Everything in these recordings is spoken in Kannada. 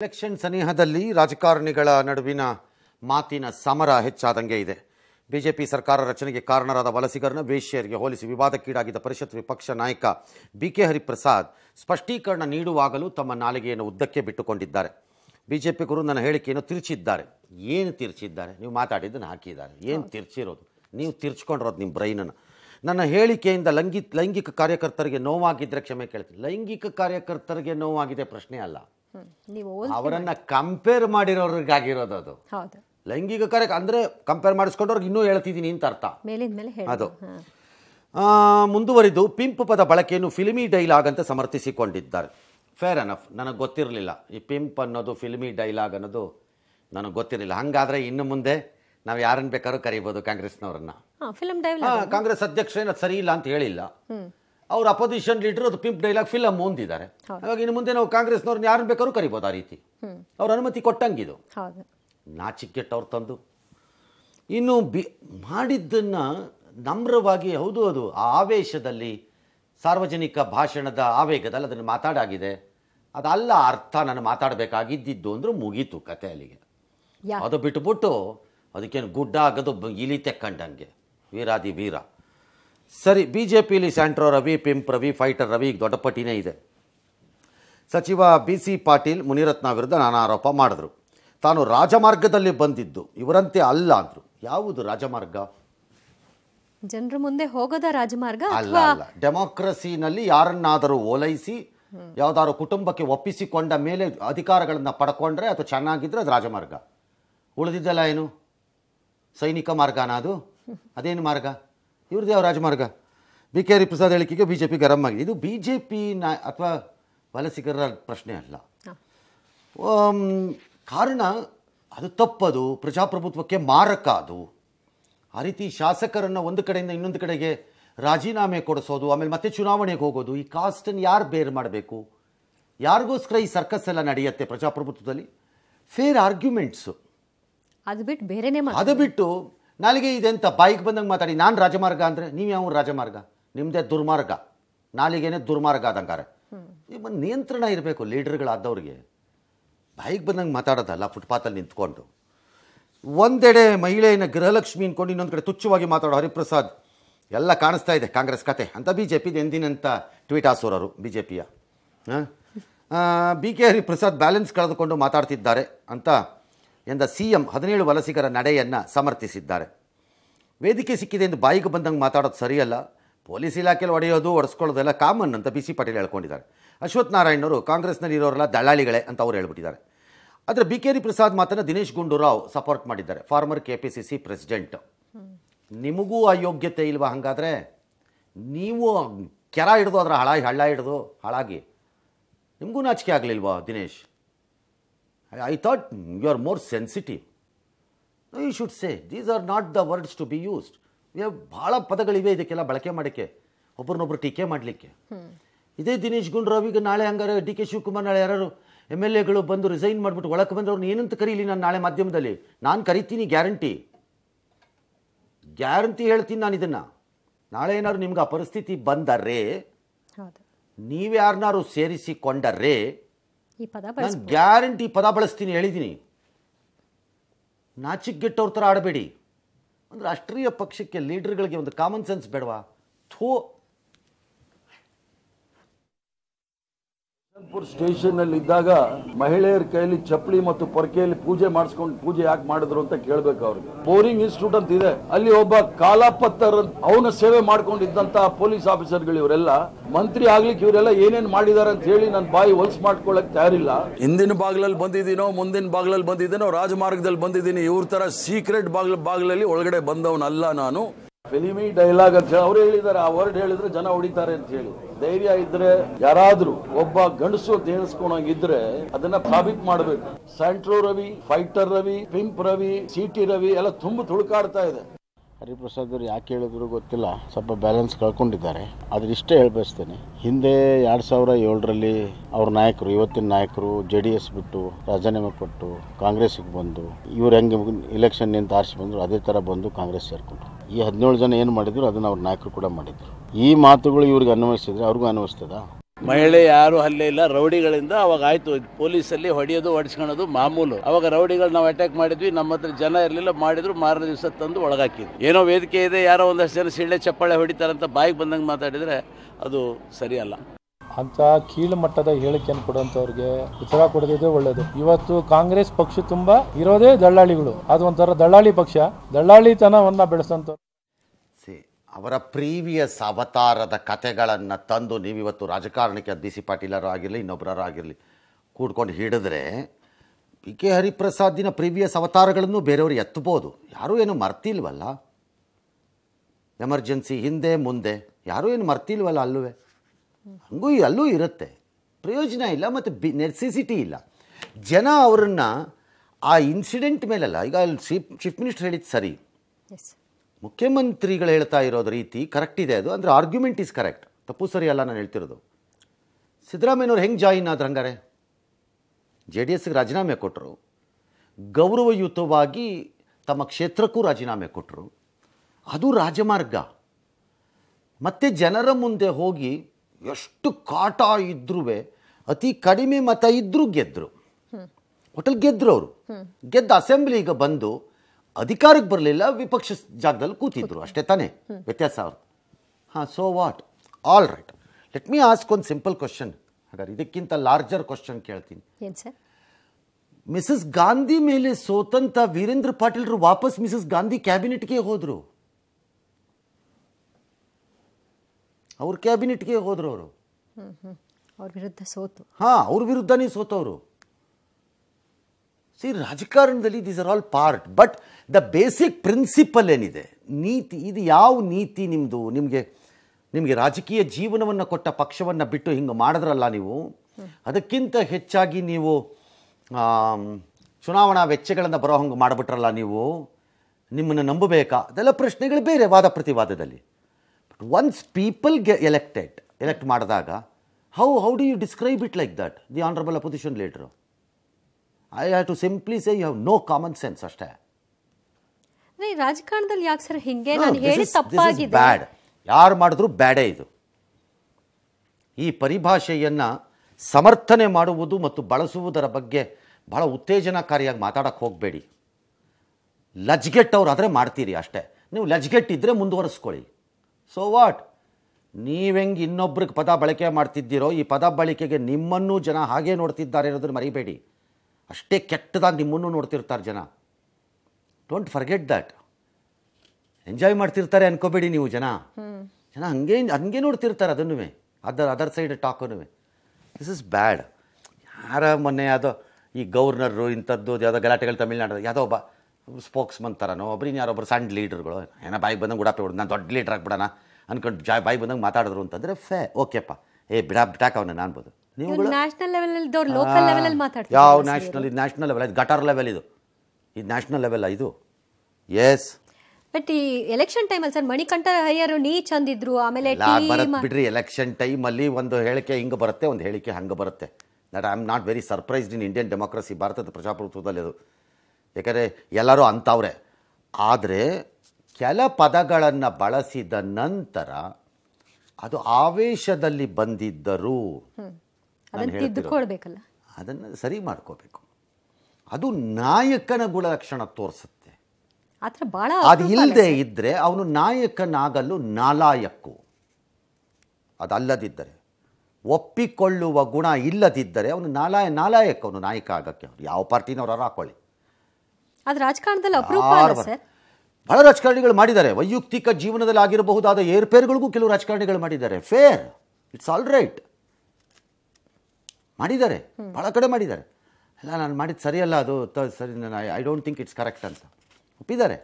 ಎಲೆಕ್ಷನ್ ಸನಿಹದಲ್ಲಿ ರಾಜಕಾರಣಿಗಳ ನಡುವಿನ ಮಾತಿನ ಸಮರ ಹೆಚ್ಚಾದಂಗೆ ಇದೆ ಬಿಜೆಪಿ ಸರ್ಕಾರ ರಚನೆಗೆ ಕಾರಣರಾದ ವಲಸಿಗರನ್ನ ವೇಶ್ಯರಿಗೆ ಹೋಲಿಸಿ ವಿವಾದಕ್ಕೀಡಾಗಿದ್ದ ಪರಿಷತ್ ವಿಪಕ್ಷ ನಾಯಕ ಬಿ ಕೆ ಹರಿಪ್ರಸಾದ್ ಸ್ಪಷ್ಟೀಕರಣ ನೀಡುವಾಗಲೂ ತಮ್ಮ ನಾಲಿಗೆಯನ್ನು ಉದ್ದಕ್ಕೆ ಬಿಟ್ಟುಕೊಂಡಿದ್ದಾರೆ ಬಿಜೆಪಿ ಗುರು ನನ್ನ ಹೇಳಿಕೆಯನ್ನು ತಿರುಚಿದ್ದಾರೆ ಏನು ತಿರುಚಿದ್ದಾರೆ ನೀವು ಮಾತಾಡಿದ್ದನ್ನು ಹಾಕಿದ್ದಾರೆ ಏನು ತಿರುಚಿರೋದು ನೀವು ತಿರ್ಚ್ಕೊಂಡಿರೋದು ನಿಮ್ಮ ಬ್ರೈನನ್ನು ನನ್ನ ಹೇಳಿಕೆಯಿಂದ ಲೈಂಗಿ ಲೈಂಗಿಕ ಕಾರ್ಯಕರ್ತರಿಗೆ ನೋವಾಗಿದ್ದರೆ ಕ್ಷಮೆ ಕೇಳ್ತೀನಿ ಲೈಂಗಿಕ ಕಾರ್ಯಕರ್ತರಿಗೆ ನೋವಾಗಿದೆ ಪ್ರಶ್ನೆ ಅಲ್ಲ ಅವರನ್ನ ಕಂಪೇರ್ ಮಾಡಿರೋರಿಗಾಗಿರೋದು ಅದು ಲೈಂಗಿಕ ಕಾರ್ಯ ಅಂದ್ರೆ ಕಂಪೇರ್ ಮಾಡಿಸ್ಕೊಂಡವ್ರಿಗೆ ಇನ್ನೂ ಹೇಳ್ತಿದ್ದೀನಿ ಅಂತ ಅರ್ಥ ಅದು ಮುಂದುವರಿದು ಪಿಂಪ್ ಪದ ಬಳಕೆಯನ್ನು ಫಿಲ್ಮಿ ಡೈಲಾಗ್ ಅಂತ ಸಮರ್ಥಿಸಿಕೊಂಡಿದ್ದಾರೆ ಫೇರ್ ಅನಫ್ ನನಗೆ ಗೊತ್ತಿರಲಿಲ್ಲ ಈ ಪಿಂಪ್ ಅನ್ನೋದು ಫಿಲ್ಮಿ ಡೈಲಾಗ್ ಅನ್ನೋದು ನನಗೆ ಗೊತ್ತಿರಲಿಲ್ಲ ಹಂಗಾದ್ರೆ ಇನ್ನು ಮುಂದೆ ನಾವು ಯಾರನ್ನು ಬೇಕಾದ್ರೂ ಕರಿಬೋದು ಕಾಂಗ್ರೆಸ್ನವರನ್ನ ಕಾಂಗ್ರೆಸ್ ಅಧ್ಯಕ್ಷ ಏನೋ ಸರಿ ಇಲ್ಲ ಅಂತ ಹೇಳಿಲ್ಲ ಅವ್ರು ಅಪೋಸಿಷನ್ ಲೀಡರ್ ಅದು ಪಿಂಪ್ ಡೈಲಾಗ್ ಫಿಲಮ್ ಹೊಂದಿದ್ದಾರೆ ಹಾಗಾಗಿ ಇನ್ನು ಮುಂದೆ ನಾವು ಕಾಂಗ್ರೆಸ್ನವ್ರನ್ನ ಯಾರು ಬೇಕಾದ್ರೂ ಕರಿಬೋದು ಆ ರೀತಿ ಅವ್ರ ಅನುಮತಿ ಕೊಟ್ಟಂಗಿದು ನಾಚಿಕೆಟ್ ಅವ್ರು ತಂದು ಇನ್ನು ಬಿ ಮಾಡಿದ್ದನ್ನು ನಮ್ರವಾಗಿ ಹೌದು ಅದು ಆ ಆವೇಶದಲ್ಲಿ ಸಾರ್ವಜನಿಕ ಭಾಷಣದ ಆವೇಗದಲ್ಲಿ ಅದನ್ನು ಮಾತಾಡಾಗಿದೆ ಅದಲ್ಲ ಅರ್ಥ ನಾನು ಮಾತಾಡಬೇಕಾಗಿದ್ದಿದ್ದು ಅಂದ್ರೆ ಮುಗೀತು ಕತೆ ಅಲ್ಲಿಗೆ ಅದು ಬಿಟ್ಟುಬಿಟ್ಟು ಅದಕ್ಕೇನು ಗುಡ್ಡ ಆಗೋದು ಇಲಿ ತೆಕ್ಕಂಡಂಗೆ ವೀರಾದಿ ವೀರ ಸರಿ ಬಿ ಜೆ ಪಿಲಿ Santro Ravi pimp Ravi fighter Ravi ಈಗ ದೊಡ್ಡ ಪಟ್ಟಿನೇ ಇದೆ ಸಚಿವ ಬಿ ಸಿ ಪಾಟೀಲ್ ಮುನಿರತ್ನ ವಿರುದ್ಧ ನಾನು ಆರೋಪ ಮಾಡಿದ್ರು ತಾನು ರಾಜಮಾರ್ಗದಲ್ಲಿ ಬಂದಿದ್ದು ಇವರಂತೆ ಅಲ್ಲ ಅಂದರು ಯಾವುದು ರಾಜಮಾರ್ಗ ಜನರ ಮುಂದೆ ಹೋಗದ ರಾಜಮಾರ್ಗ ಅಲ್ಲ ಅಲ್ಲ ಡೆಮಾಕ್ರಸಿನಲ್ಲಿ ಯಾರನ್ನಾದರೂ ಓಲೈಸಿ ಯಾವ್ದಾದ್ರು ಕುಟುಂಬಕ್ಕೆ ಒಪ್ಪಿಸಿಕೊಂಡ ಮೇಲೆ ಅಧಿಕಾರಗಳನ್ನು ಪಡ್ಕೊಂಡ್ರೆ ಅಥವಾ ಚೆನ್ನಾಗಿದ್ರೆ ಅದು ರಾಜಮಾರ್ಗ ಉಳಿದಿದ್ದಲ್ಲ ಏನು ಸೈನಿಕ ಮಾರ್ಗನಾ ಅದು ಅದೇನು ಮಾರ್ಗ ಇವ್ರದ್ದು ಯಾವ ರಾಜಮಾರ್ಗ ಬಿ ಕೆ ಹರಿಪ್ರಸಾದ್ ಹೇಳಿಕೆಗೆ ಬಿ ಜೆ ಪಿ ಗರಂ ಆಗಿದೆ ಇದು ಬಿ ಜೆ ಪಿ ನಾ ಅಥವಾ ವಲಸಿಗರ ಪ್ರಶ್ನೆ ಅಲ್ಲ ಕಾರಣ ಅದು ತಪ್ಪದು ಪ್ರಜಾಪ್ರಭುತ್ವಕ್ಕೆ ಮಾರಕ ಅದು ಆ ರೀತಿ ಶಾಸಕರನ್ನು ಒಂದು ಕಡೆಯಿಂದ ಇನ್ನೊಂದು ಕಡೆಗೆ ರಾಜೀನಾಮೆ ಕೊಡಿಸೋದು ಆಮೇಲೆ ಮತ್ತೆ ಚುನಾವಣೆಗೆ ಹೋಗೋದು ಈ ಕಾಸ್ಟನ್ನು ಯಾರು ಬೇರ್ ಮಾಡಬೇಕು ಯಾರಿಗೋಸ್ಕರ ಈ ಸರ್ಕಸ್ ಎಲ್ಲ ನಡೆಯುತ್ತೆ ಪ್ರಜಾಪ್ರಭುತ್ವದಲ್ಲಿ ಫೇರ್ ಆರ್ಗ್ಯುಮೆಂಟ್ಸು ಅದು ಬಿಟ್ಟು ಬೇರೆ ಅದು ಬಿಟ್ಟು ನಾಲಿಗೆ ಇದೆಂತ ಬಾಯಿಗೆ ಬಂದಂಗೆ ಮಾತಾಡಿ ನಾನು ರಾಜಮಾರ್ಗ ಅಂದರೆ ನೀವು ಯಾವ ರಾಜಮಾರ್ಗ ನಿಮ್ಮದೇ ದುರ್ಮಾರ್ಗ ನಾಲಿಗೆನೇ ದುರ್ಮಾರ್ಗ ಆದಂಗಾರೆ ಒಂದು ನಿಯಂತ್ರಣ ಇರಬೇಕು ಲೀಡರ್ಗಳಾದವ್ರಿಗೆ ಬಾಯಿಗೆ ಬಂದಂಗೆ ಮಾತಾಡೋದಲ್ಲ ಫುಟ್ಪಾತಲ್ಲಿ ನಿಂತ್ಕೊಂಡು ಒಂದೆಡೆ ಮಹಿಳೆಯನ್ನು ಗೃಹಲಕ್ಷ್ಮಿ ಅಂದ್ಕೊಂಡು ಇನ್ನೊಂದು ಕಡೆ ತುಚ್ಛವಾಗಿ ಮಾತಾಡೋ ಹರಿಪ್ರಸಾದ್ ಎಲ್ಲ ಕಾಣಿಸ್ತಾ ಇದೆ ಕಾಂಗ್ರೆಸ್ ಕತೆ ಅಂತ ಬಿ ಜೆ ಪಿದು ಎಂದಿನಂತ ಟ್ವೀಟ್ ಹಾಸೋರವರು ಬಿ ಜೆ ಪಿಯ ಬಿ ಕೆ ಹರಿಪ್ರಸಾದ್ ಬ್ಯಾಲೆನ್ಸ್ ಕಳೆದುಕೊಂಡು ಮಾತಾಡ್ತಿದ್ದಾರೆ ಅಂತ ಎಂದ ಸಿಎಂ ಹದಿನೇಳು ವಲಸಿಗರ ನಡೆಯನ್ನು ಸಮರ್ಥಿಸಿದ್ದಾರೆ ವೇದಿಕೆ ಸಿಕ್ಕಿದೆ ಎಂದು ಬಾಯಿಗೆ ಬಂದಂಗೆ ಮಾತಾಡೋದು ಸರಿಯಲ್ಲ ಪೊಲೀಸ್ ಇಲಾಖೆಯಲ್ಲಿ ಒಡೆಯೋದು ಒಡಿಸ್ಕೊಳ್ಳೋದೆಲ್ಲ ಕಾಮನ್ ಅಂತ ಬಿ ಸಿ ಪಾಟೀಲ್ ಹೇಳ್ಕೊಂಡಿದ್ದಾರೆ ಅಶ್ವಥ್ ನಾರಾಯಣವರು ಕಾಂಗ್ರೆಸ್ನಲ್ಲಿ ಇರೋರೆಲ್ಲ ದಳ್ಳಾಳಿಗಳೇ ಅಂತ ಅವ್ರು ಹೇಳ್ಬಿಟ್ಟಿದ್ದಾರೆ ಆದರೆ ಬಿ ಕೆ ಪ್ರಸಾದ್ ಮಾತ್ರ ದಿನೇಶ್ ಗುಂಡೂರಾವ್ ಸಪೋರ್ಟ್ ಮಾಡಿದ್ದಾರೆ former K P C C president ನಿಮಗೂ ಅಯೋಗ್ಯತೆ ಇಲ್ವಾ ಹಾಗಾದರೆ ನೀವು ಕೆರ ಹಿಡ್ದು ಅದರ ಹಳಾಗಿ ಹಳ್ಳ ಹಿಡ್ದು ಹಾಳಾಗಿ ನಿಮಗೂ ನಾಚಿಕೆ ಆಗಲಿಲ್ವಾ Dinesh I thought hmm, you are more sensitive. No, you should say, these are not the words to be used. ಬಹಳ ಪದಗಳಿವೆ ಇದಕ್ಕೆಲ್ಲ ಬಳಕೆ ಮಾಡೋಕ್ಕೆ ಒಬ್ಬರನ್ನೊಬ್ರು ಟೀಕೆ ಮಾಡಲಿಕ್ಕೆ ಇದೇ ದಿನೇಶ್ ಗುಂಡೂರಾವಿಗೆ ನಾಳೆ ಹಂಗಾರೆ ಡಿ ಕೆ ಶಿವಕುಮಾರ್ ನಾಳೆ ಯಾರು ಎಮ್ ಎಲ್ ಎಗಳು ಬಂದು ರಿಸೈನ್ ಮಾಡಿಬಿಟ್ಟು ಒಳಕ್ಕೆ ಬಂದವ್ರನ್ನ ಏನಂತ ಕರೀಲಿ ನಾನು ನಾಳೆ ಮಾಧ್ಯಮದಲ್ಲಿ ನಾನು ಕರಿತೀನಿ ಗ್ಯಾರಂಟಿ ಗ್ಯಾರಂಟಿ ಹೇಳ್ತೀನಿ ನಾನು ಇದನ್ನು ನಾಳೆ ಏನಾದ್ರು ನಿಮ್ಗೆ ಆ ಪರಿಸ್ಥಿತಿ ಬಂದರೆ ನೀವು ನೀವ್ಯಾರನ್ನಾರು ಸೇರಿಸಿಕೊಂಡರೆ ಈ ಪದ ನಾನು ಗ್ಯಾರಂಟಿ ಪದ ಬಳಸ್ತೀನಿ ಹೇಳಿದ್ದೀನಿ ನಾಚಿಕ್ಗೆಟ್ಟವ್ರ ಥರ ಆಡಬೇಡಿ ಅಂದರೆ ರಾಷ್ಟ್ರೀಯ ಪಕ್ಷಕ್ಕೆ ಲೀಡರ್ಗಳಿಗೆ ಒಂದು ಕಾಮನ್ ಸೆನ್ಸ್ ಬೇಡವಾ ಥೋ ಸ್ಟೇಷನ್ ಇದ್ದಾಗ ಮಹಿಳೆಯರ ಕೈಯಲ್ಲಿ ಚಪ್ಪಲಿ ಮತ್ತು ಪೊರಕೆಯಲ್ಲಿ ಪೂಜೆ ಮಾಡಿಸ್ಕೊಂಡು ಪೂಜೆ ಯಾಕೆ ಮಾಡಿದ್ರು ಅಂತ ಕೇಳಬೇಕು ಅವ್ರಿಗೆ ಬೋರಿಂಗ್ ಇನ್ಸ್ಟಿಟ್ಯೂಟ್ ಅಂತ ಇದೆ ಅಲ್ಲಿ ಒಬ್ಬ ಕಾಲಾಪತ್ತರ ಅವನ ಸೇವೆ ಮಾಡ್ಕೊಂಡಿದ್ದಂತ ಪೊಲೀಸ್ ಆಫೀಸರ್ಗಳು ಇವರೆಲ್ಲ ಮಂತ್ರಿ ಆಗ್ಲಿಕ್ಕೆ ಇವರೆಲ್ಲ ಏನೇನ್ ಮಾಡಿದಾರೆ ಅಂತ ಹೇಳಿ ನನ್ನ ಬಾಯಿ ಹೊಲ್ಸ್ ಮಾಡ್ಕೊಳ್ಳಕ್ ತಯಾರಿಲ್ಲ ಹಿಂದಿನ ಬಾಗ್ಲಲ್ಲಿ ಬಂದಿದ್ದೀನೋ ಮುಂದಿನ ಬಾಗ್ಲಲ್ಲಿ ಬಂದಿದ್ದೀನೋ ರಾಜಮಾರ್ಗದಲ್ಲಿ ಬಂದಿದ್ದೀನಿ ಇವ್ರ ತರ ಸೀಕ್ರೆಟ್ ಬಾಗ್ಲ ಬಾಗ್ಲಲ್ಲಿ ಒಳಗಡೆ ಬಂದವನಲ್ಲ ನಾನು ಫಿಲಿಮಿ ಡೈಲಾಗ್ ಅಂತ ಹೇಳಿ ಅವ್ರು ಹೇಳಿದ್ದಾರೆ ಆ ವರ್ಡ್ ಹೇಳಿದ್ರೆ ಜನ ಹೊಡಿತಾರೆ ಅಂತ ಹೇಳಿ ಧೈರ್ಯ ಇದ್ರೆ ಯಾರಾದ್ರೂ ಒಬ್ಬ ಗಂಡಸು ಅಂತ ಅದನ್ನ ಸಾಬೀತು ಮಾಡಬೇಕು Santro Ravi fighter Ravi pimp Ravi C T Ravi ಎಲ್ಲ ತುಂಬ ತುಳುಕಾಡ್ತಾ ಇದೆ ಹರಿಪ್ರಸಾದ್ ಅವರು ಯಾಕೆ ಹೇಳಿದ್ರು ಗೊತ್ತಿಲ್ಲ ಸ್ವಲ್ಪ ಬ್ಯಾಲೆನ್ಸ್ ಕಳ್ಕೊಂಡಿದ್ದಾರೆ ಆದ್ರೆ ಇಷ್ಟೇ ಹೇಳ್ಬಯಸ್ತೇನೆ ಹಿಂದೆ ಎರಡು ಸಾವಿರ ಏಳರಲ್ಲಿ ಅವ್ರ ನಾಯಕರು ಇವತ್ತಿನ ನಾಯಕರು ಜೆ ಡಿ ಎಸ್ ಬಿಟ್ಟು ರಾಜೀನಾಮೆ ಕೊಟ್ಟು ಕಾಂಗ್ರೆಸ್ಗೆ ಬಂದು ಇವ್ರು ಹೆಂಗೆ ಇಲೆಕ್ಷನ್ ನಿಂತ ಆರಿಸಿ ಬಂದರು ಅದೇ ಥರ ಬಂದು ಕಾಂಗ್ರೆಸ್ ಸೇರ್ಕೊಂಡ್ರು ಈ ಹದಿನೇಳು ಜನ ಏನು ಮಾಡಿದ್ರು ಅದನ್ನು ಅವ್ರ ನಾಯಕರು ಕೂಡ ಮಾಡಿದ್ರು ಈ ಮಾತುಗಳು ಇವ್ರಿಗೆ ಅನ್ವಯಿಸಿದ್ರೆ ಅವ್ರಿಗೂ ಅನ್ವಯಿಸ್ತದ ಮಹಿಳೆ ಯಾರು ಅಲ್ಲೇ ಇಲ್ಲ ರೌಡಿಗಳಿಂದ ಅವಾಗ ಆಯ್ತು ಪೊಲೀಸಲ್ಲಿ ಹೊಡೆಯೋದು ಹೊಡಿಸ್ಕೊಳ್ಳೋದು ಮಾಮೂಲು ಅವಾಗ ರೌಡಿಗಳು ನಾವು ಅಟ್ಯಾಕ್ ಮಾಡಿದ್ವಿ ನಮ್ಮ ಹತ್ರ ಜನ ಇರಲಿಲ್ಲ ಮಾಡಿದ್ರು ಮಾರನೇ ದಿವಸ ತಂದು ಒಳಗಾಕಿದ್ವಿ ಏನೋ ವೇದಿಕೆ ಇದೆ ಯಾರೋ ಒಂದಷ್ಟು ಜನ ಸಿಳ್ಳೆ ಚಪ್ಪಾಳೆ ಅಂತ ಬಾಯಿಗೆ ಬಂದಂಗೆ ಮಾತಾಡಿದರೆ ಅದು ಸರಿಯಲ್ಲ ಅಂತ ಮಟ್ಟದ ಹೇಳಿಕೆಯನ್ನು ಕೊಡುವಂಥವ್ರಿಗೆ ಉತ್ತರ ಕೊಡದಿದ್ದೇ ಒಳ್ಳೇದು ಇವತ್ತು ಕಾಂಗ್ರೆಸ್ ಪಕ್ಷ ತುಂಬಾ ಇರೋದೇ ದಳ್ಳಾಳಿಗಳು ಒಂಥರ ದಳ್ಳಾಳಿ ಪಕ್ಷ ದಳ್ಳಾಳಿತನವನ್ನ ಬೆಳೆಸಂತ ಅವರ ಪ್ರೀವಿಯಸ್ ಅವತಾರದ ಕಥೆಗಳನ್ನು ತಂದು ನೀವಿವತ್ತು ರಾಜಕಾರಣಕ್ಕೆ ಡಿ ಸಿ ಪಾಟೀಲರು ಆಗಿರಲಿ ಆಗಿರಲಿ ಕೂಡ್ಕೊಂಡು ಹಿಡಿದ್ರೆ ಬಿ ಕೆ ಹರಿಪ್ರಸಾದಿನ ಪ್ರೀವಿಯಸ್ ಅವತಾರಗಳನ್ನು ಬೇರೆಯವರು ಎತ್ತಬೋದು ಯಾರೂ ಏನು ಮರ್ತಿಲ್ವಲ್ಲ ಎಮರ್ಜೆನ್ಸಿ ಹಿಂದೆ ಮುಂದೆ ಯಾರೂ ಏನು ಮರ್ತಿಲ್ವಲ್ಲ ಅಲ್ಲೂ ಹಂಗೂ ಅಲ್ಲೂ ಇರುತ್ತೆ ಪ್ರಯೋಜನ ಇಲ್ಲ ಮತ್ತು ಬಿ ನೆಸೆಸಿಟಿ ಇಲ್ಲ ಜನ ಅವರನ್ನು ಆ ಇನ್ಸಿಡೆಂಟ್ ಮೇಲೆಲ್ಲ ಈಗ ಅಲ್ಲಿ ಚೀಫ್ ಚೀಫ್ ಮಿನಿಸ್ಟರ್ ಹೇಳಿದ್ದು ಸರಿ ಮುಖ್ಯಮಂತ್ರಿಗಳು ಹೇಳ್ತಾ ಇರೋದು ರೀತಿ ಕರೆಕ್ಟ್ ಇದೆ ಅದು ಅಂದರೆ ಆರ್ಗ್ಯುಮೆಂಟ್ ಈಸ್ ಕರೆಕ್ಟ್ ತಪ್ಪು ಸರಿ ಅಲ್ಲ ನಾನು ಹೇಳ್ತಿರೋದು ಸಿದ್ದರಾಮಯ್ಯವ್ರು ಹೆಂಗೆ ಜಾಯಿನ್ ಆದ್ರೆ ಹಂಗಾರೆ ಜೆ ಡಿ ಎಸ್ಗೆ ರಾಜೀನಾಮೆ ಕೊಟ್ಟರು ಗೌರವಯುತವಾಗಿ ತಮ್ಮ ಕ್ಷೇತ್ರಕ್ಕೂ ರಾಜೀನಾಮೆ ಕೊಟ್ಟರು ಅದು ರಾಜಮಾರ್ಗ ಮತ್ತು ಜನರ ಮುಂದೆ ಹೋಗಿ ಎಷ್ಟು ಕಾಟ ಇದ್ರೂ ಅತಿ ಕಡಿಮೆ ಮತ ಇದ್ದರೂ ಗೆದ್ದರು ಒಟ್ಟಲ್ಲಿ ಗೆದ್ದರು ಅವರು ಗೆದ್ದ ಅಸೆಂಬ್ಲಿ ಈಗ ಬಂದು ಅಧಿಕಾರಕ್ಕೆ ಬರಲಿಲ್ಲ ವಿಪಕ್ಷ ಜಾಗದಲ್ಲಿ ಕೂತಿದ್ರು ಅಷ್ಟೇ ತಾನೇ ವ್ಯತ್ಯಾಸ ಅವ್ರದ್ದು ಹಾಂ so what all right let me ask ಒಂದು ಸಿಂಪಲ್ ಕ್ವಶನ್ ಹಾಗಾದ್ರೆ ಇದಕ್ಕಿಂತ ಲಾರ್ಜರ್ ಕ್ವಶನ್ ಕೇಳ್ತೀನಿ ಮಿಸಸ್ ಗಾಂಧಿ ಮೇಲೆ ಸೋತಂತ ವೀರೇಂದ್ರ ಪಾಟೀಲ್ರು ವಾಪಸ್ ಮಿಸಸ್ ಗಾಂಧಿ ಕ್ಯಾಬಿನೆಟ್ಗೆ ಹೋದರು ಅವ್ರ ಕ್ಯಾಬಿನೆಟ್ಗೆ ಹೋದ್ರು ಅವರು ಅವ್ರ ವಿರುದ್ಧ ಸೋತು ಹಾಂ ಅವ್ರ ವಿರುದ್ಧನೇ ಸೋತವರು ಸಿ ರಾಜಕಾರಣದಲ್ಲಿ these are all part but the basic principle ಏನಿದೆ ನೀತಿ ಇದು ಯಾವ ನೀತಿ ನಿಮ್ಮದು ನಿಮಗೆ ನಿಮಗೆ ರಾಜಕೀಯ ಜೀವನವನ್ನು ಕೊಟ್ಟ ಪಕ್ಷವನ್ನು ಬಿಟ್ಟು ಹಿಂಗೆ ಮಾಡಿದ್ರಲ್ಲ ನೀವು ಅದಕ್ಕಿಂತ ಹೆಚ್ಚಾಗಿ ನೀವು ಚುನಾವಣಾ ವೆಚ್ಚಗಳನ್ನು ಬರೋ ಹಂಗೆ ಮಾಡಿಬಿಟ್ರಲ್ಲ ನೀವು ನಿಮ್ಮನ್ನು ನಂಬಬೇಕಾ ಅದೆಲ್ಲ ಪ್ರಶ್ನೆಗಳು ಬೇರೆ ವಾದ ಪ್ರತಿವಾದದಲ್ಲಿ ಬಟ್ ಒನ್ಸ್ ಪೀಪಲ್ಗೆ ಎಲೆಕ್ಟೆಡ್ ಎಲೆಕ್ಟ್ ಮಾಡಿದಾಗ how how do you describe it like that the honourable opposition ಲೀಡ್ರು I have to simply say you have no common sense ಅಷ್ಟೇ ರಾಜಕಾರಣದಲ್ಲಿ ಯಾಕೆ ಸರ್ ಹಿಂಗೆ ಬ್ಯಾಡ್ ಯಾರು ಮಾಡಿದ್ರು ಬ್ಯಾಡೇ ಇದು ಈ ಪರಿಭಾಷೆಯನ್ನು ಸಮರ್ಥನೆ ಮಾಡುವುದು ಮತ್ತು ಬಳಸುವುದರ ಬಗ್ಗೆ ಬಹಳ ಉತ್ತೇಜನಕಾರಿಯಾಗಿ ಮಾತಾಡೋಕ್ಕೆ ಹೋಗಬೇಡಿ ಅವ್ರು ಆದರೆ ಮಾಡ್ತೀರಿ ಅಷ್ಟೇ ನೀವು ಲಜ್ಗೆಟ್ ಇದ್ರೆ ಮುಂದುವರಿಸ್ಕೊಳ್ಳಿ ಸೊ ವಾಟ್ ನೀವೆಂಗೆ ಇನ್ನೊಬ್ರಿಗೆ ಪದ ಬಳಕೆ ಮಾಡ್ತಿದ್ದೀರೋ ಈ ಪದ ಬಳಕೆಗೆ ನಿಮ್ಮನ್ನು ಜನ ಹಾಗೆ ನೋಡ್ತಿದ್ದಾರೆ ಅನ್ನೋದನ್ನು ಮರಿಬೇಡಿ ಅಷ್ಟೇ ಕೆಟ್ಟದಾಗಿ ನಿಮ್ಮನ್ನು ನೋಡ್ತಿರ್ತಾರೆ ಜನ ಡೋಂಟ್ ಫರ್ಗೆಟ್ ದ್ಯಾಟ್ ಎಂಜಾಯ್ ಮಾಡ್ತಿರ್ತಾರೆ ಅನ್ಕೋಬೇಡಿ ನೀವು ಜನ ಜನ ಹಂಗೆ ಹಂಗೆ ನೋಡ್ತಿರ್ತಾರೆ ಅದನ್ನೂ ಅದರ ಅದರ್ ಸೈಡ್ ಟಾಕುನೂ ದಿಸ್ ಇಸ್ ಬ್ಯಾಡ್ ಯಾರ ಮೊನ್ನೆ ಯಾವುದೋ ಈ ಗೌರ್ನರು ಇಂಥದ್ದು ಯಾವುದೋ ಗಲಾಟೆಗಳು ತಮಿಳ್ನಾಡು ಯಾವುದೋ ಒಬ್ಬ ಸ್ಪೋಕ್ಸ್ ಮನ್ ಒಬ್ಬರು ಒಬ್ರಿಗೆ ಯಾರೊಬ್ಬರು ಸಣ್ಣ ಲೀಡರ್ಗಳು ಏನೋ ಬಾಯಿಗೆ ಬಂದಂಗೆ ಗುಡಾಪಿ ಹೊಡ್ದು ನಾನು ದೊಡ್ಡ ಲೀಡ್ರ್ ಆಗಿಬಿಡೋಣ ಅಂದ್ಕೊಂಡು ಜಾ ಬಾಯಿ ಬಂದಂಗೆ ಮಾತಾಡಿದ್ರು ಅಂತಂದರೆ ಫೇ ಓಕೆಪ್ಪ ಏ ಬಿಡಾ ಬಿಟಾಕ ಅವನ ಅನ್ಬೋದು ನ್ಯಾಷನಲ್ ಲೆವೆಲ್ ಲೋಕಲ್ ಲೆವೆಲ್ ಯಾವ ನ್ಯಾಷನಲ್ ಇದು ನ್ಯಾಷನಲ್ ಲೆವೆಲ್ ಇದು ಲೆವೆಲ್ ಇದು ಇದು ನ್ಯಾಷನಲ್ ಲೆವೆಲ್ ಇದು ಎಸ್ ಬಟ್ ಈ ಎಲೆಕ್ಷನ್ ಅಲ್ಲಿ ಸರ್ ಮಣಿಕಂಠ ಅಯ್ಯರು ನೀ ಚಂದಿದ್ರು ಆಮೇಲೆ ಬಿಡ್ರಿ ಎಲೆಕ್ಷನ್ ಅಲ್ಲಿ ಒಂದು ಹೇಳಿಕೆ ಹಿಂಗ್ ಬರುತ್ತೆ ಒಂದು ಹೇಳಿಕೆ ಹಂಗ ಬರುತ್ತೆ that I am not very surprised in Indian democracy ಭಾರತದ ಪ್ರಜಾಪ್ರಭುತ್ವದಲ್ಲಿ ಅದು ಯಾಕಂದರೆ ಎಲ್ಲರೂ ಅಂಥವ್ರೆ ಆದರೆ ಕೆಲ ಪದಗಳನ್ನು ಬಳಸಿದ ನಂತರ ಅದು ಆವೇಶದಲ್ಲಿ ಬಂದಿದ್ದರು ತಿದ್ದುಕೊಳ್ಬೇಕಲ್ಲ ಅದನ್ನು ಸರಿ ಮಾಡ್ಕೋಬೇಕು ಅದು ನಾಯಕನ ಗುಣಲಕ್ಷಣ ತೋರಿಸುತ್ತೆ ಅದು ಇಲ್ಲದೆ ಇದ್ದರೆ ಅವನು ನಾಯಕನಾಗಲು ನಾಲಾಯಕ್ಕು ಅದಲ್ಲದಿದ್ದರೆ ಒಪ್ಪಿಕೊಳ್ಳುವ ಗುಣ ಇಲ್ಲದಿದ್ದರೆ ಅವನು ನಾಲಾಯ ನಾಲಾಯಕ್ಕ ಅವನು ನಾಯಕ ಆಗಕ್ಕೆ ಅವ್ರು ಯಾವ ಪಾರ್ಟಿನವ್ರು ಹಾಕೊಳ್ಳಿ ಅದು ರಾಜಕಾರಣದಲ್ಲಿ ಬಹಳ ರಾಜಕಾರಣಿಗಳು ಮಾಡಿದ್ದಾರೆ ವೈಯಕ್ತಿಕ ಜೀವನದಲ್ಲಿ ಆಗಿರಬಹುದಾದ ಏರ್ಪೇರುಗಳಿಗೂ ಕೆಲವು ರಾಜಕಾರಣಿಗಳು ಮಾಡಿದ್ದಾರೆ ಫೇರ್ ಇಟ್ಸ್ ಆಲ್ ರೈಟ್ ಮಾಡಿದ್ದಾರೆ ಭಾಳ ಕಡೆ ಮಾಡಿದ್ದಾರೆ ಅಲ್ಲ ನಾನು ಮಾಡಿದ್ದು ಸರಿಯಲ್ಲ ಅದು ಸರಿ ನಾನು I don't think it's correct ಅಂತ ಒಪ್ಪಿದ್ದಾರೆ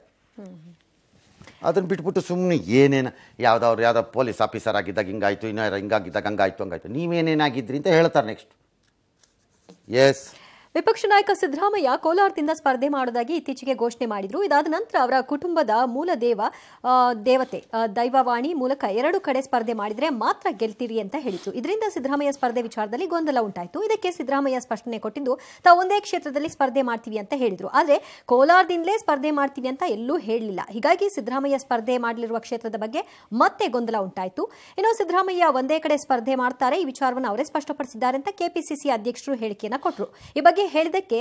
ಅದನ್ನು ಬಿಟ್ಬಿಟ್ಟು ಸುಮ್ಮನೆ ಏನೇನು ಯಾವ್ದವ್ರು ಯಾವ್ದೋ ಪೊಲೀಸ್ ಆಫೀಸರ್ ಆಗಿದ್ದಾಗ ಹಿಂಗಾಯ್ತು ಇನ್ನೂ ಹಿಂಗಾಗಿದ್ದಾಗ ಹಂಗಾಯ್ತು ಹಂಗಾಯ್ತು ನೀವೇನೇನಾಗಿದ್ರಿ ಅಂತ ಹೇಳ್ತಾರೆ ನೆಕ್ಸ್ಟ್ ಎಸ್ ವಿಪಕ್ಷ ನಾಯಕ ಸಿದ್ದರಾಮಯ್ಯ ಕೋಲಾರದಿಂದ ಸ್ಪರ್ಧೆ ಮಾಡೋದಾಗಿ ಇತ್ತೀಚೆಗೆ ಘೋಷಣೆ ಮಾಡಿದ್ರು ಇದಾದ ನಂತರ ಅವರ ಕುಟುಂಬದ ಮೂಲ ದೇವ ದೇವತೆ ದೈವವಾಣಿ ಮೂಲಕ ಎರಡು ಕಡೆ ಸ್ಪರ್ಧೆ ಮಾಡಿದರೆ ಮಾತ್ರ ಗೆಲ್ತೀರಿ ಅಂತ ಹೇಳಿತು ಇದರಿಂದ ಸಿದ್ದರಾಮಯ್ಯ ಸ್ಪರ್ಧೆ ವಿಚಾರದಲ್ಲಿ ಗೊಂದಲ ಉಂಟಾಯಿತು ಇದಕ್ಕೆ ಸಿದ್ದರಾಮಯ್ಯ ಸ್ಪಷ್ಟನೆ ಕೊಟ್ಟಿದ್ದು ತಾವು ಒಂದೇ ಕ್ಷೇತ್ರದಲ್ಲಿ ಸ್ಪರ್ಧೆ ಮಾಡ್ತೀವಿ ಅಂತ ಹೇಳಿದ್ರು ಆದರೆ ಕೋಲಾರದಿಂದಲೇ ಸ್ಪರ್ಧೆ ಮಾಡ್ತೀವಿ ಅಂತ ಎಲ್ಲೂ ಹೇಳಲಿಲ್ಲ ಹೀಗಾಗಿ ಸಿದ್ದರಾಮಯ್ಯ ಸ್ಪರ್ಧೆ ಮಾಡಲಿರುವ ಕ್ಷೇತ್ರದ ಬಗ್ಗೆ ಮತ್ತೆ ಗೊಂದಲ ಉಂಟಾಯಿತು ಇನ್ನು ಸಿದ್ದರಾಮಯ್ಯ ಒಂದೇ ಕಡೆ ಸ್ಪರ್ಧೆ ಮಾಡ್ತಾರೆ ಈ ವಿಚಾರವನ್ನು ಅವರೇ ಸ್ಪಷ್ಟಪಡಿಸಿದ್ದಾರೆ ಅಂತ ಕೆಪಿಸಿಸಿ ಅಧ್ಯಕ್ಷರು ಹೇಳಿಕೆಯನ್ನು ಕೊಟ್ಟರು ಈ ಬಗ್ಗೆ ಹೇಳಿದಕ್ಕೆ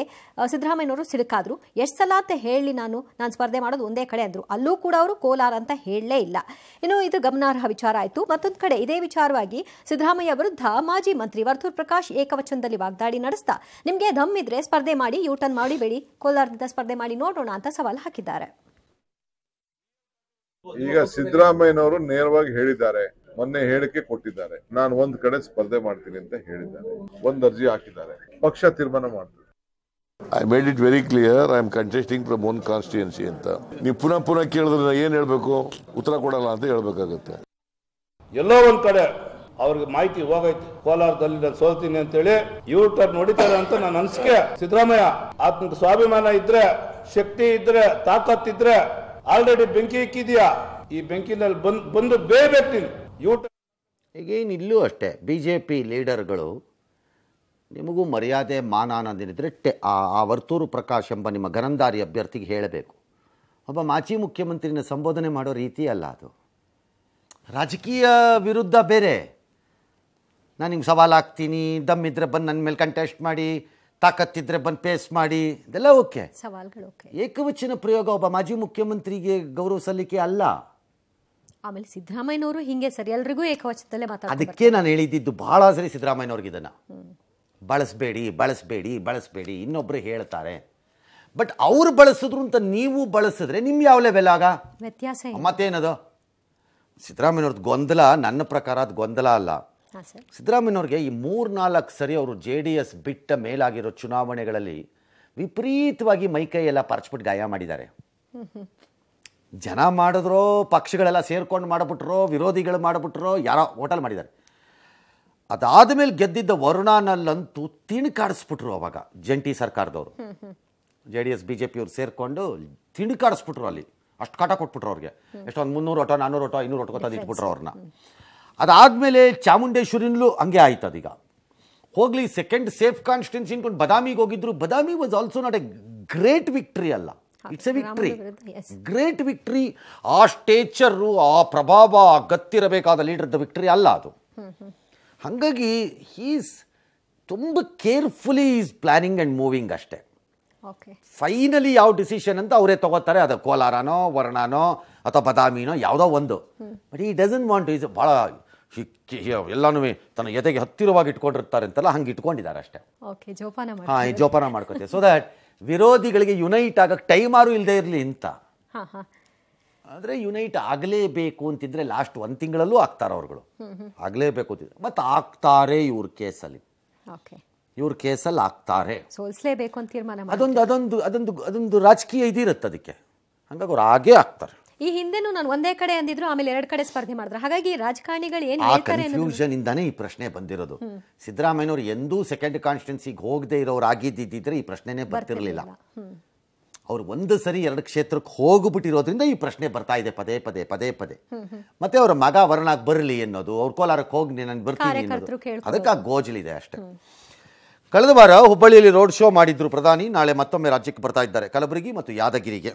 ಸಿದ್ದರಾಮಯ್ಯನವರು ಎಷ್ಟ್ ಎಷ್ಟು ಸಲ ಅಂತ ಹೇಳಿ ನಾನು ನಾನು ಸ್ಪರ್ಧೆ ಮಾಡೋದು ಒಂದೇ ಕಡೆ ಅಂದರು ಅಲ್ಲೂ ಕೂಡ ಅವರು ಕೋಲಾರ ಅಂತ ಹೇಳಲೇ ಇಲ್ಲ ಇನ್ನು ಇದು ಗಮನಾರ್ಹ ವಿಚಾರ ಆಯಿತು ಮತ್ತೊಂದು ಕಡೆ ಇದೇ ವಿಚಾರವಾಗಿ ಸಿದ್ದರಾಮಯ್ಯ ವಿರುದ್ಧ ಮಾಜಿ ಮಂತ್ರಿ ವರ್ತೂರ್ ಪ್ರಕಾಶ್ ಏಕವಚನದಲ್ಲಿ ವಾಗ್ದಾಳಿ ನಡೆಸ್ತಾ ನಿಮಗೆ ದಮ್ ಇದ್ರೆ ಸ್ಪರ್ಧೆ ಮಾಡಿ ಯೂಟರ್ನ್ ಮಾಡಿಬೇಡಿ ಕೋಲಾರದಿಂದ ಸ್ಪರ್ಧೆ ಮಾಡಿ ನೋಡೋಣ ಅಂತ ಸವಾಲು ಹಾಕಿದ್ದಾರೆ ಈಗ ಸಿದ್ದರಾಮಯ್ಯನವರು ನೇರವಾಗಿ ಹೇಳಿದ್ದಾರೆ ಮೊನ್ನೆ ಹೇಳಿಕೆ ಕೊಟ್ಟಿದ್ದಾರೆ ನಾನು ಒಂದ್ ಕಡೆ ಸ್ಪರ್ಧೆ ಮಾಡ್ತೀನಿ ಅಂತ ಹೇಳಿದ್ದಾರೆ ಒಂದ್ ಅರ್ಜಿ ಹಾಕಿದ್ದಾರೆ ಪಕ್ಷ ತೀರ್ಮಾನ ಮಾಡ್ತದೆ I made it very clear I am contesting from one constituency ಅಂತ ನೀವು ಪುನಃ ಪುನಃ ಕೇಳಿದ್ರೆ ಏನ್ ಹೇಳ್ಬೇಕು ಉತ್ತರ ಕೊಡಲ್ಲ ಅಂತ ಹೇಳ್ಬೇಕಾಗತ್ತೆ ಎಲ್ಲೋ ಒಂದ್ ಕಡೆ ಅವ್ರಿಗೆ ಮಾಹಿತಿ ಹೋಗೈತೆ ಕೋಲಾರದಲ್ಲಿ ನಾನು ಸೋಲ್ತೀನಿ ಅಂತೇಳಿ ಯೂ ಟರ್ನ್ ನೋಡಿತಾರೆ ಅಂತ ನನ್ನ ಅನ್ಸಿಕೆ ಸಿದ್ದರಾಮಯ್ಯ ಆತ್ಮ ಸ್ವಾಭಿಮಾನ ಇದ್ರೆ ಶಕ್ತಿ ಇದ್ರೆ ತಾಕತ್ ಇದ್ರೆ ಆಲ್ರೆಡಿ ಬೆಂಕಿ ಇಕ್ಕಿದ್ಯಾ ಈ ಬೆಂಕಿನಲ್ಲಿ ಬಂದು ಬಂದು ಬೇಯಬೇಕು ನೀನು ಯೂ ಟರ್ನ್ ಇಲ್ಲೂ ಅಷ್ಟೇ ಬಿ ಜೆ ಪಿ ಲೀಡರ್ಗಳು ನಿಮಗೂ ಮರ್ಯಾದೆ ಅನ್ನೋದೇನಿದ್ರೆ ಟೆ ಆ ವರ್ತೂರು ಪ್ರಕಾಶ್ ಎಂಬ ನಿಮ್ಮ ಘನಂದಾರಿ ಅಭ್ಯರ್ಥಿಗೆ ಹೇಳಬೇಕು ಒಬ್ಬ ಮಾಜಿ ಮುಖ್ಯಮಂತ್ರಿನ ಸಂಬೋಧನೆ ಮಾಡೋ ರೀತಿ ಅಲ್ಲ ಅದು ರಾಜಕೀಯ ವಿರುದ್ಧ ಬೇರೆ ನಾನು ನಿಮ್ಗೆ ಸವಾಲು ಹಾಕ್ತೀನಿ ದಮ್ಮಿದ್ರೆ ಬಂದು ನನ್ನ ಮೇಲೆ ಕಂಟೆಸ್ಟ್ ಮಾಡಿ ತಾಕತ್ತಿದ್ರೆ ಬಂದು ಪೇಸ್ ಮಾಡಿ ಇದೆಲ್ಲ ಓಕೆ ಸವಾಲ್ಗಳು ಓಕೆ ಏಕವಚನ ಪ್ರಯೋಗ ಒಬ್ಬ ಮಾಜಿ ಮುಖ್ಯಮಂತ್ರಿಗೆ ಗೌರವ ಸಲ್ಲಿಕೆ ಅಲ್ಲ ಆಮೇಲೆ ಸಿದ್ದರಾಮಯ್ಯನವರು ಹಿಂಗೆ ಸರಿ ಎಲ್ರಿಗೂ ಏಕವಚನದಲ್ಲೇ ಮಾತಾಡ್ತಾರೆ ಅದಕ್ಕೆ ನಾನು ಹೇಳಿದ್ದು ಬಹಳ ಸರಿ ಸಿದ್ದರಾಮಯ್ಯನವ್ರಿಗೆ ಇದನ್ನು ಬಳಸಬೇಡಿ ಬಳಸಬೇಡಿ ಬಳಸಬೇಡಿ ಇನ್ನೊಬ್ಬರು ಹೇಳ್ತಾರೆ ಬಟ್ ಅವ್ರು ಬಳಸಿದ್ರು ಅಂತ ನೀವು ಬಳಸಿದ್ರೆ ನಿಮ್ ಯಾವ ಲೆವೆಲ್ ಆಗ ವ್ಯತ್ಯಾಸ ಮತ್ತೇನದು ಸಿದ್ದರಾಮಯ್ಯವ್ರದ್ದು ಗೊಂದಲ ನನ್ನ ಪ್ರಕಾರ ಅದು ಗೊಂದಲ ಅಲ್ಲ ಸಿದ್ದರಾಮಯ್ಯವ್ರಿಗೆ ಈ ಮೂರ್ನಾಲ್ಕು ಸರಿ ಅವರು ಜೆ ಡಿ ಎಸ್ ಬಿಟ್ಟ ಮೇಲಾಗಿರೋ ಚುನಾವಣೆಗಳಲ್ಲಿ ವಿಪರೀತವಾಗಿ ಮೈ ಎಲ್ಲ ಪರ್ಚ್ಬಿಟ್ಟು ಗಾಯ ಮಾಡಿದ್ದಾರೆ ಜನ ಮಾಡಿದ್ರೋ ಪಕ್ಷಗಳೆಲ್ಲ ಸೇರ್ಕೊಂಡು ಮಾಡಿಬಿಟ್ರೋ ವಿರೋಧಿಗಳು ಮಾಡಿಬಿಟ್ರೋ ಯಾರೋ ಹೋಟೆಲ್ ಮಾಡಿದ್ದಾರೆ ಅದಾದ ಮೇಲೆ ಗೆದ್ದಿದ್ದ ವರುಣಾನಲ್ಲಂತೂ ತಿಣುಕಾಡಿಸ್ಬಿಟ್ರು ಅವಾಗ ಜಂಟಿ ಸರ್ಕಾರದವರು J D S B J ಪಿಯವ್ರು ಸೇರಿಕೊಂಡು ತಿಣುಕಾಡಿಸ್ಬಿಟ್ರು ಅಲ್ಲಿ ಅಷ್ಟು ಕಾಟ ಕೊಟ್ಬಿಟ್ರು ಅವ್ರಿಗೆ ಎಷ್ಟೊಂದು ಮುನ್ನೂರು ಆಟೋ ನಾನ್ನೂರು ಆಟೋ ಐನೂರು ಆಟೋ ತಂದು ಇಟ್ಬಿಟ್ರು ಅವ್ರನ್ನ ಅದಾದಮೇಲೆ ಚಾಮುಂಡೇಶ್ವರಿನಲ್ಲೂ ಹಂಗೆ ಆಯ್ತು ಅದೀಗ ಹೋಗ್ಲಿ ಸೆಕೆಂಡ್ ಸೇಫ್ ಕಾನ್ಸ್ಟಿಟ್ಯೂನ್ಸಿ ಇನ್ಕೊಂಡು ಬದಾಮಿಗೆ ಹೋಗಿದ್ರು Badami was also not a great victory ಅಲ್ಲ it's a victory great victory ಆ ಸ್ಟೇಚರು ಆ ಪ್ರಭಾವ ಗತ್ತಿರಬೇಕಾದ ಲೀಡರ್ದ ವಿಕ್ಟ್ರಿ ಅಲ್ಲ ಅದು ಹಾಗಾಗಿ ಹೀಸ್ ತುಂಬ carefully is planning and moving ಅಷ್ಟೇ ಫೈನಲಿ ಯಾವ ಡಿಸಿಷನ್ ಅಂತ ಅವರೇ ತಗೋತಾರೆ ಅದು ಕೋಲಾರನೋ ವರ್ಣನೋ ಅಥವಾ ಬದಾಮಿನೋ ಯಾವುದೋ ಒಂದು ಬಟ್ ಈ ಡಸನ್ ವಾಂಟ್ ಈಸ್ ಭಾಳ ಎಲ್ಲಾನು ತನ್ನ ಎದೆಗೆ ಹತ್ತಿರವಾಗಿ ಇಟ್ಕೊಂಡಿರ್ತಾರೆ ಅಂತೆಲ್ಲ ಹಂಗೆ ಇಟ್ಕೊಂಡಿದ್ದಾರೆ ಅಷ್ಟೇ ಹಾಂ ಜೋಪಾನ ಮಾಡ್ಕೊತೀವಿ ಸೊ ದಟ್ ವಿರೋಧಿಗಳಿಗೆ ಯುನೈಟ್ ಆಗಕ್ಕೆ ಟೈಮಾರು ಇಲ್ಲದೆ ಇರಲಿ ಅಂತ ಅಂದರೆ ಯುನೈಟ್ ಆಗಲೇಬೇಕು ಅಂತಿದ್ರೆ ಲಾಸ್ಟ್ ಒಂದು ತಿಂಗಳಲ್ಲೂ ಆಗ್ತಾರೆ ಅವ್ರುಗಳು ಆಗಲೇಬೇಕು ಅಂತಿದ್ರೆ ಮತ್ತು ಆಗ್ತಾರೆ ಇವ್ರ ಕೇಸಲ್ಲಿ ಇವ್ರ ಕೇಸಲ್ಲಿ ಆಗ್ತಾರೆ ಸೋಲಿಸಲೇಬೇಕು ಅಂತ ತೀರ್ಮಾನ ಅದೊಂದು ಅದೊಂದು ಅದೊಂದು ಅದೊಂದು ರಾಜಕೀಯ ಇದಿರುತ್ತೆ ಅದಕ್ಕೆ ಹಂಗಾಗಿ ಅವ್ರು ಹಾಗೇ ಆಗ್ತಾರೆ ಈ ಹಿಂದೆನೂ ನಾನು ಒಂದೇ ಕಡೆ ಅಂದಿದ್ರು ಆಮೇಲೆ ಎರಡು ಕಡೆ ಸ್ಪರ್ಧೆ ಮಾಡಿದ್ರು ಹಾಗಾಗಿ ರಾಜಕಾರಣಿಗಳು ಏನು ಹೇಳ್ತಾರೆ ಕನ್ಫ್ಯೂಷನ್ ಇಂದಾನೇ ಈ ಪ್ರಶ್ನೆ ಬಂದಿರೋದು ಸಿದ್ದರಾಮಯ್ಯನವರು ಎಂದೂ ಸೆಕೆಂಡ್ ಕಾನ್ಸ್ಟಿಟ್ಯೂನ್ಸಿಗೆ ಹೋಗದೆ ಇರೋರು ಆಗಿದ್ದಿದ್ರೆ ಈ ಪ್ರಶ್ನೆನೇ ಬರ್ತಿರಲಿಲ್ಲ ಅವರು ಒಂದು ಸರಿ ಎರಡು ಕ್ಷೇತ್ರಕ್ಕೆ ಹೋಗ್ಬಿಟ್ಟಿರೋದ್ರಿಂದ ಈ ಪ್ರಶ್ನೆ ಬರ್ತಾ ಇದೆ ಪದೇ ಪದೇ ಪದೇ ಪದೇ ಮತ್ತೆ ಅವರ ಮಗ ವರ್ಣಾಗ್ ಬರಲಿ ಅನ್ನೋದು ಅವ್ರ ಕೋಲಾರಕ್ಕೆ ಹೋಗಿ ನಾನು ಬರ್ತೀನಿ ಅದಕ್ಕೆ ಆ ಇದೆ ಅಷ್ಟೇ ಕಳೆದ ವಾರ ಹುಬ್ಬಳ್ಳಿಯಲ್ಲಿ ರೋಡ್ ಶೋ ಮಾಡಿದ್ರು ಪ್ರಧಾನಿ ನಾಳೆ ಮತ್ತೊಮ್ಮೆ ರಾಜ್ಯಕ್ಕೆ ಬರ್ತಾ ಇದ್ದಾರೆ ಕಲಬುರಗಿ ಮತ್ತು ಯಾದಗಿರಿಗೆ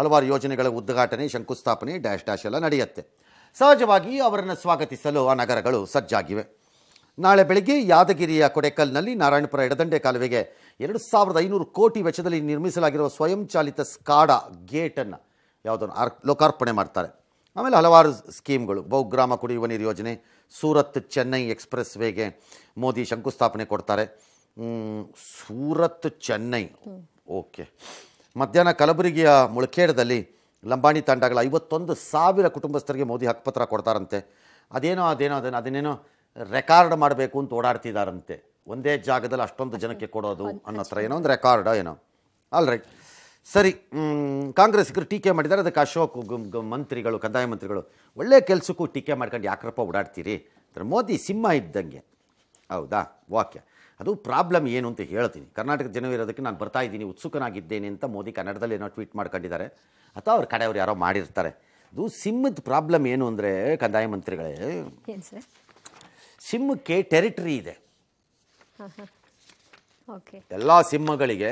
ಹಲವಾರು ಯೋಜನೆಗಳ ಉದ್ಘಾಟನೆ ಶಂಕುಸ್ಥಾಪನೆ ಡ್ಯಾಶ್ ಡ್ಯಾಶ್ ಎಲ್ಲ ನಡೆಯುತ್ತೆ ಸಹಜವಾಗಿ ಅವರನ್ನು ಸ್ವಾಗತಿಸಲು ಆ ನಗರಗಳು ಸಜ್ಜಾಗಿವೆ ನಾಳೆ ಬೆಳಗ್ಗೆ ಯಾದಗಿರಿಯ ಕೊಡೆಕಲ್ನಲ್ಲಿ ನಾರಾಯಣಪುರ ಎಡದಂಡೆ ಕಾಲುವೆಗೆ ಎರಡು ಸಾವಿರದ ಐನೂರು ಕೋಟಿ ವೆಚ್ಚದಲ್ಲಿ ನಿರ್ಮಿಸಲಾಗಿರುವ ಸ್ವಯಂಚಾಲಿತ ಸ್ಕಾಡ ಗೇಟನ್ನು ಯಾವುದನ್ನು ಆರ್ ಲೋಕಾರ್ಪಣೆ ಮಾಡ್ತಾರೆ ಆಮೇಲೆ ಹಲವಾರು ಸ್ಕೀಮ್ಗಳು ಬಹುಗ್ರಾಮ ಕುಡಿಯುವ ನೀರು ಯೋಜನೆ ಸೂರತ್ ಚೆನ್ನೈ ಎಕ್ಸ್ಪ್ರೆಸ್ ವೇಗೆ ಮೋದಿ ಶಂಕುಸ್ಥಾಪನೆ ಕೊಡ್ತಾರೆ ಸೂರತ್ ಚೆನ್ನೈ ಓಕೆ ಮಧ್ಯಾಹ್ನ ಕಲಬುರಗಿಯ ಮುಳಕೇಡದಲ್ಲಿ ಲಂಬಾಣಿ ತಂಡಗಳ ಐವತ್ತೊಂದು ಸಾವಿರ ಕುಟುಂಬಸ್ಥರಿಗೆ ಮೋದಿ ಹಕ್ಕುಪತ್ರ ಕೊಡ್ತಾರಂತೆ ಅದೇನೋ ಅದೇನೋ ಅದೇನೋ ಅದನ್ನೇನೋ ರೆಕಾರ್ಡ್ ಮಾಡಬೇಕು ಅಂತ ಓಡಾಡ್ತಿದ್ದಾರಂತೆ ಒಂದೇ ಜಾಗದಲ್ಲಿ ಅಷ್ಟೊಂದು ಜನಕ್ಕೆ ಕೊಡೋದು ಅನ್ನೋ ಹತ್ರ ಏನೋ ಒಂದು ರೆಕಾರ್ಡ ಏನೋ ಆಲ್ ರೈಟ್ ಸರಿ ಕಾಂಗ್ರೆಸ್ಗರು ಟೀಕೆ ಮಾಡಿದ್ದಾರೆ ಅದಕ್ಕೆ ಅಶೋಕ್ ಮಂತ್ರಿಗಳು ಕಂದಾಯ ಮಂತ್ರಿಗಳು ಒಳ್ಳೆ ಕೆಲಸಕ್ಕೂ ಟೀಕೆ ಮಾಡ್ಕೊಂಡು ಯಾಕ್ರಪ್ಪ ಓಡಾಡ್ತೀರಿ ಅಂದರೆ ಮೋದಿ ಸಿಂಹ ಇದ್ದಂಗೆ ಹೌದಾ ವಾಕ್ಯ ಅದು ಪ್ರಾಬ್ಲಮ್ ಏನು ಅಂತ ಹೇಳ್ತೀನಿ ಕರ್ನಾಟಕದ ಜನ ಇರೋದಕ್ಕೆ ನಾನು ಬರ್ತಾ ಇದ್ದೀನಿ ಉತ್ಸುಕನಾಗಿದ್ದೇನೆ ಅಂತ ಮೋದಿ ಕನ್ನಡದಲ್ಲಿ ಏನೋ ಟ್ವೀಟ್ ಮಾಡ್ಕೊಂಡಿದ್ದಾರೆ ಅಥವಾ ಅವ್ರ ಕಡೆಯವ್ರು ಯಾರೋ ಮಾಡಿರ್ತಾರೆ ಅದು ಸಿಂಹದ ಪ್ರಾಬ್ಲಮ್ ಏನು ಅಂದರೆ ಕಂದಾಯ ಮಂತ್ರಿಗಳೇ ಸಿಂಹಕ್ಕೆ ಟೆರಿಟರಿ ಇದೆ ಎಲ್ಲ ಸಿಂಹಗಳಿಗೆ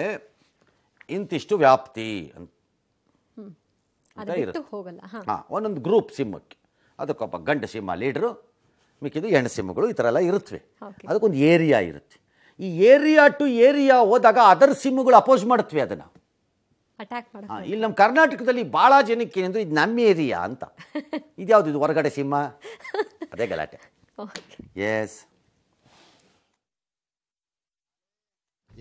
ಇಂತಿಷ್ಟು ವ್ಯಾಪ್ತಿ ಅಂತ ಹಾಂ ಒಂದೊಂದು ಗ್ರೂಪ್ ಸಿಂಹಕ್ಕೆ ಅದಕ್ಕೊಬ್ಬ ಗಂಡ ಸಿಂಹ ಲೀಡ್ರು ಮಿಕ್ಕಿದ್ದು ಹೆಣ್ಣು ಸಿಂಹಗಳು ಈ ಥರ ಎಲ್ಲ ಇರುತ್ತವೆ ಅದಕ್ಕೊಂದು ಏರಿಯಾ ಇರುತ್ತೆ ಈ ಏರಿಯಾ ಟು ಏರಿಯಾ ಹೋದಾಗ ಅದರ್ ಸಿಂಹಗಳು ಅಪೋಸ್ ಮಾಡ್ತವೆ ಅದನ್ನು ಅಟ್ಯಾಕ್ ಮಾಡಿ ಇಲ್ಲಿ ನಮ್ಮ ಕರ್ನಾಟಕದಲ್ಲಿ ಭಾಳ ಜನಕ್ಕೆ ಏನಂದ್ರೆ ಇದು ನಮ್ಮ ಏರಿಯಾ ಅಂತ ಇದ್ಯಾವುದು ಇದು ಹೊರಗಡೆ ಸಿಂಹ ಅದೇ ಗಲಾಟೆ ಎಸ್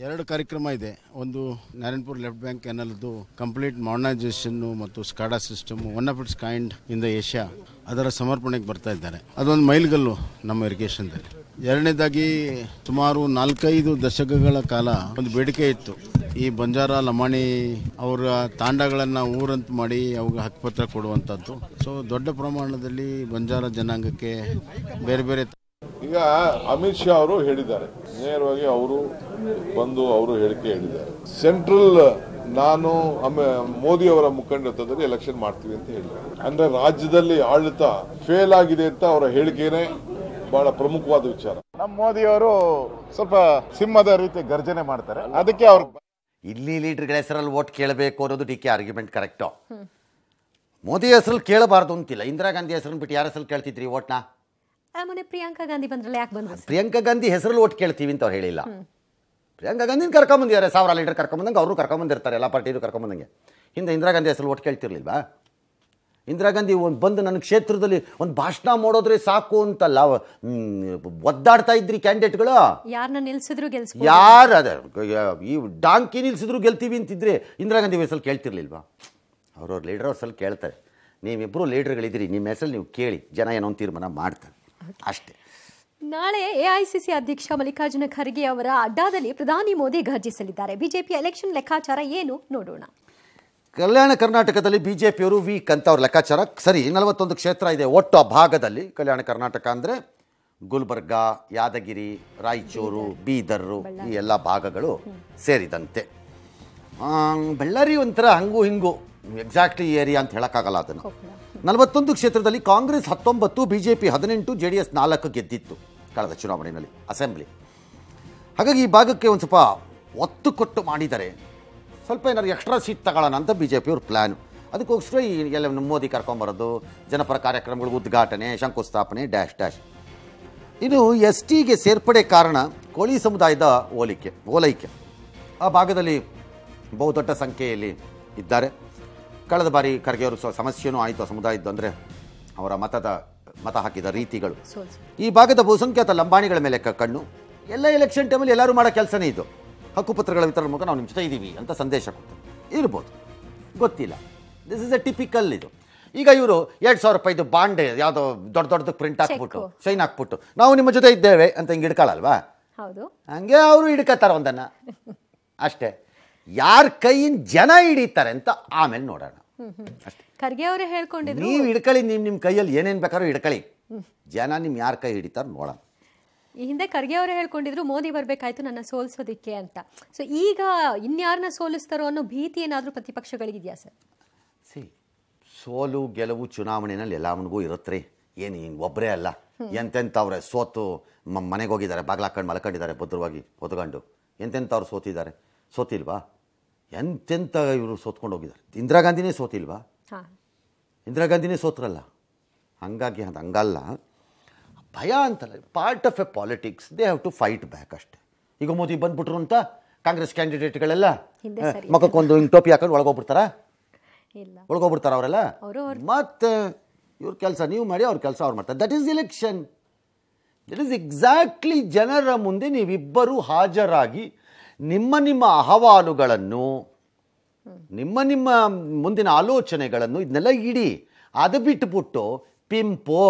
ಎರಡು ಕಾರ್ಯಕ್ರಮ ಇದೆ ಒಂದು ನಾರಾಯಣಪುರ್ ಲೆಫ್ಟ್ ಬ್ಯಾಂಕ್ ಕೆನಲ್ದು ಕಂಪ್ಲೀಟ್ ಮಾಡರ್ನೈಸೇಷನ್ ಮತ್ತು SCADA system one of its kind in the Asia ಅದರ ಸಮರ್ಪಣೆಗೆ ಬರ್ತಾ ಇದ್ದಾರೆ ಅದೊಂದು ಮೈಲ್ಗಲ್ಲು ನಮ್ಮ ಇರಿಗೇಷನ್ದಲ್ಲಿ ಎರಡನೇದಾಗಿ ಸುಮಾರು ನಾಲ್ಕೈದು ದಶಕಗಳ ಕಾಲ ಒಂದು ಬೇಡಿಕೆ ಇತ್ತು ಈ ಬಂಜಾರ ಲಮಾಣಿ ಅವರ ತಾಂಡಗಳನ್ನು ಊರಂತ ಮಾಡಿ ಅವ್ರಿಗೆ ಹಕ್ಕುಪತ್ರ ಕೊಡುವಂಥದ್ದು ಸೊ ದೊಡ್ಡ ಪ್ರಮಾಣದಲ್ಲಿ ಬಂಜಾರ ಜನಾಂಗಕ್ಕೆ ಬೇರೆ ಬೇರೆ ಈಗ ಅಮಿತ್ ಶಾ ಅವರು ಹೇಳಿದ್ದಾರೆ ನೇರವಾಗಿ ಅವರು ಬಂದು ಅವರು ಹೇಳಿಕೆ ಹೇಳಿದ್ದಾರೆ ಸೆಂಟ್ರಲ್ ನಾನು ಮೋದಿ ಅವರ ಮುಖಂಡತ್ವದಲ್ಲಿ ಎಲೆಕ್ಷನ್ ಮಾಡ್ತೀವಿ ಅಂತ ಹೇಳಿದ್ದಾರೆ ಅಂದ್ರೆ ರಾಜ್ಯದಲ್ಲಿ ಆಡಳಿತ ಫೇಲ್ ಆಗಿದೆ ಅಂತ ಅವರ ಹೇಳಿಕೆನೇ ಬಹಳ ಪ್ರಮುಖವಾದ ವಿಚಾರ ನಮ್ಮ ಅವರು ಸ್ವಲ್ಪ ಸಿಂಹದ ರೀತಿ ಗರ್ಜನೆ ಮಾಡ್ತಾರೆ ಅದಕ್ಕೆ ಅವ್ರು ಇಲ್ಲಿ ಲೀಡರ್ಗಳ ಹೆಸರಲ್ಲಿ ಓಟ್ ಕೇಳಬೇಕು ಅನ್ನೋದು D K argument correct Modi ಹೆಸರು ಕೇಳಬಾರ್ದು ಅಂತಿಲ್ಲ ಇಂದಿರಾ ಗಾಂಧಿ ಹೆಸರನ್ನು ಬಿಟ್ಟು ಯಾರ ಹೆಸರು ಕೇಳ್ತಿದ್ರಿ ಓಟ್ನ ಪ್ರಿಯಾಂಕಾ ಗಾಂಧಿ ಬಂದ್ರಲ್ಲ ಯಾಕೆ ಬಂದ್ರು ಪ್ರಿಯಾಂಕಾ ಗಾಂಧಿ ಹೆಸರಲ್ಲಿ ಓಟ್ ಕೇಳ್ತೀವಿ ಅಂತ ಅವ್ರು ಹೇಳಿಲ್ಲ ಪ್ರಿಯಾಂಕಾ ಗಾಂಧಿನ ಕರ್ಕೊಂಬಂದಿದ್ದಾರೆ ಸಾವಿರ ಲೀಡರ್ ಕರ್ಕೊಂಬಂದಂಗೆ ಅವರು ಕರ್ಕೊಂಬಂದಿರ್ತಾರೆ ಎಲ್ಲ ಪಾರ್ಟಿದು ಕರ್ಕೊಂಬಂದಂಗೆ ಹಿಂದೆ ಇಂದಿರಾ ಗಾಂಧಿ ಹೆಸರು ಓಟ್ ಕೇಳ್ತಿರ್ಲಿಲ್ವಾ ಇಂದಿರಾ ಗಾಂಧಿ ಒಂದು ಬಂದು ನನ್ನ ಕ್ಷೇತ್ರದಲ್ಲಿ ಒಂದು ಭಾಷಣ ಮಾಡೋದ್ರೆ ಸಾಕು ಅಂತಲ್ಲ ಒದ್ದಾಡ್ತಾ ಇದ್ರಿ ಕ್ಯಾಂಡಿಡೇಟ್ಗಳು ಯಾರನ್ನ ನಿಲ್ಸಿದ್ರು ಯಾರು ಅದೇ ಈ ಡಾಂಕಿ ನಿಲ್ಸಿದ್ರು ಗೆಲ್ತೀವಿ ಅಂತಿದ್ರೆ ಇಂದಿರಾ ಗಾಂಧಿ ವಯಸ್ಸಲ್ಲಿ ಕೇಳ್ತಿರ್ಲಿಲ್ವಾ ಅವ್ರವ್ರ ಲೀಡರ್ ಅವ್ರ ಸಲ ಕೇಳ್ತಾರೆ ನೀವಿಬ್ಬರು ಲೀಡರ್ಗಳಿದ್ದೀರಿ ನಿಮ್ಮ ಹೆಸರು ನೀವು ಕೇಳಿ ಜನ ಏನೋ ಒಂದು ತೀರ್ಮಾನ ಮಾಡ್ತಾರೆ ಅಷ್ಟೇ ನಾಳೆ ಎಐಸಿಸಿ ಅಧ್ಯಕ್ಷ ಮಲ್ಲಿಕಾರ್ಜುನ ಖರ್ಗೆ ಅವರ ಅಡ್ಡಾದಲ್ಲಿ ಪ್ರಧಾನಿ ಮೋದಿ ಘರ್ಜಿಸಲಿದ್ದಾರೆ ಬಿಜೆಪಿ ಎಲೆಕ್ಷನ್ ಲೆಕ್ಕಾಚಾರ ಏನು ನೋಡೋಣ ಕಲ್ಯಾಣ ಕರ್ನಾಟಕದಲ್ಲಿ ಬಿ ಜೆ ಪಿಯವರು ವೀಕ್ ಅಂತ ಅವ್ರ ಲೆಕ್ಕಾಚಾರ ಸರಿ ನಲವತ್ತೊಂದು ಕ್ಷೇತ್ರ ಇದೆ ಒಟ್ಟು ಆ ಭಾಗದಲ್ಲಿ ಕಲ್ಯಾಣ ಕರ್ನಾಟಕ ಅಂದರೆ ಗುಲ್ಬರ್ಗ ಯಾದಗಿರಿ ರಾಯಚೂರು ಬೀದರ್ರು ಈ ಎಲ್ಲ ಭಾಗಗಳು ಸೇರಿದಂತೆ ಬಳ್ಳಾರಿ ಒಂಥರ ಹಂಗು ಹಿಂಗು ಎಕ್ಸಾಕ್ಟ್ಲಿ ಏರಿಯಾ ಅಂತ ಹೇಳೋಕ್ಕಾಗಲ್ಲ ಅದನ್ನು ನಲವತ್ತೊಂದು ಕ್ಷೇತ್ರದಲ್ಲಿ ಕಾಂಗ್ರೆಸ್ ಹತ್ತೊಂಬತ್ತು ಬಿ ಜೆ ಪಿ ಹದಿನೆಂಟು ಜೆ ಡಿ ಎಸ್ ನಾಲ್ಕು ಗೆದ್ದಿತ್ತು ಕಳೆದ ಚುನಾವಣೆಯಲ್ಲಿ ಅಸೆಂಬ್ಲಿ ಹಾಗಾಗಿ ಈ ಭಾಗಕ್ಕೆ ಒಂದು ಸ್ವಲ್ಪ ಒತ್ತು ಕೊಟ್ಟು ಮಾಡಿದರೆ ಸ್ವಲ್ಪ ಏನಾದ್ರು ಎಕ್ಸ್ಟ್ರಾ ಸೀಟ್ ತಗೊಳ್ಳೋಣ ಅಂತ ಬಿ ಜೆ ಅವ್ರ ಪ್ಲ್ಯಾನು ಅದಕ್ಕೋಸ್ಕರ ಈ ಎಲ್ಲ ಮೋದಿ ಕರ್ಕೊಂಬರೋದು ಜನಪರ ಕಾರ್ಯಕ್ರಮಗಳು ಉದ್ಘಾಟನೆ ಶಂಕುಸ್ಥಾಪನೆ ಡ್ಯಾಶ್ ಡ್ಯಾಶ್ ಇದು ಎಸ್ ಟಿಗೆ ಸೇರ್ಪಡೆ ಕಾರಣ ಕೋಳಿ ಸಮುದಾಯದ ಓಲಿಕೆ ಓಲೈಕೆ ಆ ಭಾಗದಲ್ಲಿ ಬಹುದೊಡ್ಡ ಸಂಖ್ಯೆಯಲ್ಲಿ ಇದ್ದಾರೆ ಕಳೆದ ಬಾರಿ ಖರ್ಗೆಯವರು ಸ್ವ ಸಮಸ್ಯೆಯೂ ಆಯಿತು ಆ ಸಮುದಾಯದ್ದು ಅಂದರೆ ಅವರ ಮತದ ಮತ ಹಾಕಿದ ರೀತಿಗಳು ಈ ಭಾಗದ ಬಹುಸಂಖ್ಯಾತ ಲಂಬಾಣಿಗಳ ಮೇಲೆ ಕಣ್ಣು ಎಲ್ಲ ಎಲೆಕ್ಷನ್ ಟೈಮಲ್ಲಿ ಎಲ್ಲರೂ ಮಾಡೋ ಕೆಲಸನೇ ಇದು ಹಕ್ಕುಪತ್ರಗಳ ವಿತರಣೆ ಮೂಲಕ ನಾವು ನಿಮ್ಮ ಜೊತೆ ಇದ್ದೀವಿ ಅಂತ ಸಂದೇಶ ಕೊಡ್ತಾರೆ ಇರ್ಬೋದು ಗೊತ್ತಿಲ್ಲ ದಿಸ್ ಇಸ್ ಎ ಟಿಪಿಕಲ್ ಇದು ಈಗ ಇವರು ಎರಡು ಸಾವಿರ ರೂಪಾಯಿದು ಬಾಂಡೆ ಯಾವುದೋ ದೊಡ್ಡ ದೊಡ್ಡದಕ್ಕೆ ಪ್ರಿಂಟ್ ಹಾಕ್ಬಿಟ್ಟು ಶೈನ್ ಹಾಕ್ಬಿಟ್ಟು ನಾವು ನಿಮ್ಮ ಜೊತೆ ಇದ್ದೇವೆ ಅಂತ ಹಿಂಗೆ ಹೌದು ಹಂಗೆ ಅವರು ಹಿಡ್ಕತ್ತಾರ ಒಂದನ್ನು ಅಷ್ಟೇ ಯಾರ ಕೈಯಿಂದ ಜನ ಹಿಡಿತಾರೆ ಅಂತ ಆಮೇಲೆ ನೋಡೋಣ ಖರ್ಗೆ ಅವರೇ ಹೇಳ್ಕೊಂಡಿದ್ರು ನೀವು ಹಿಡ್ಕೊಳ್ಳಿ ನಿಮ್ಮ ನಿಮ್ಮ ಕೈಯಲ್ಲಿ ಏನೇನು ಬೇಕಾದ್ರೂ ಹಿಡ್ಕೊಳ್ಳಿ ಜನ ನಿಮ್ಮ ಯಾರ ಕೈ ಹಿಡಿತಾರೆ ನೋಡೋಣ ಈ ಹಿಂದೆ ಖರ್ಗೆ ಅವರು ಹೇಳ್ಕೊಂಡಿದ್ರು ಮೋದಿ ಬರಬೇಕಾಯ್ತು ನನ್ನ ಸೋಲಿಸೋದಿಕ್ಕೆ ಅಂತ ಸೊ ಈಗ ಇನ್ಯಾರನ್ನ ಸೋಲಿಸ್ತಾರೋ ಅನ್ನೋ ಭೀತಿ ಏನಾದರೂ ಪ್ರತಿಪಕ್ಷಗಳಿಗಿದೆಯಾ ಸರ್ ಸಿ ಸೋಲು ಗೆಲುವು ಚುನಾವಣೆಯಲ್ಲಿ ಎಲ್ಲವನಿಗೂ ಇರುತ್ತೆ ಏನು ಹಿಂಗೆ ಒಬ್ಬರೇ ಅಲ್ಲ ಎಂತೆಂಥವ್ರೆ ಸೋತು ಮನೆಗೆ ಹೋಗಿದ್ದಾರೆ ಹಾಕೊಂಡು ಮಲ್ಕೊಂಡಿದ್ದಾರೆ ಭದ್ರವಾಗಿ ಹೊತ್ಕೊಂಡು ಎಂತೆಂಥವ್ರು ಸೋತಿದ್ದಾರೆ ಸೋತಿಲ್ವಾ ಎಂತೆಂಥ ಇವರು ಸೋತ್ಕೊಂಡು ಹೋಗಿದ್ದಾರೆ ಇಂದಿರಾ ಗಾಂಧಿನೇ ಸೋತಿಲ್ವಾ ಇಂದಿರಾ ಗಾಂಧಿನೇ ಸೋತ್ರಲ್ಲ ಹಂಗಾಗಿ ಅದು ಹಂಗಲ್ಲ ಭಯ ಅಂತಲ್ಲ part of a politics they have to fight back ಅಷ್ಟೇ ಈಗ ಮೋದಿ ಬಂದ್ಬಿಟ್ರು ಅಂತ ಕಾಂಗ್ರೆಸ್ ಕ್ಯಾಂಡಿಡೇಟ್ಗಳೆಲ್ಲ ಮಕ್ಕಕ್ಕೊಂದು ಟೋಪಿ ಹಾಕೊಂಡು ಒಳಗೋಗ್ಬಿಡ್ತಾರ ಒಳಗೋಗ್ಬಿಡ್ತಾರ ಅವರೆಲ್ಲ ಮತ್ತೆ ಇವ್ರ ಕೆಲಸ ನೀವು ಮಾಡಿ ಅವ್ರ ಕೆಲಸ ಅವ್ರು ಮಾಡ್ತಾರೆ that is election that is exactly ಜನರ ಮುಂದೆ ನೀವಿಬ್ಬರೂ ಹಾಜರಾಗಿ ನಿಮ್ಮ ನಿಮ್ಮ ಅಹವಾಲುಗಳನ್ನು ನಿಮ್ಮ ನಿಮ್ಮ ಮುಂದಿನ ಆಲೋಚನೆಗಳನ್ನು ಇದನ್ನೆಲ್ಲ ಇಡಿ ಅದು ಬಿಟ್ಟುಬಿಟ್ಟು ಪಿಂಪು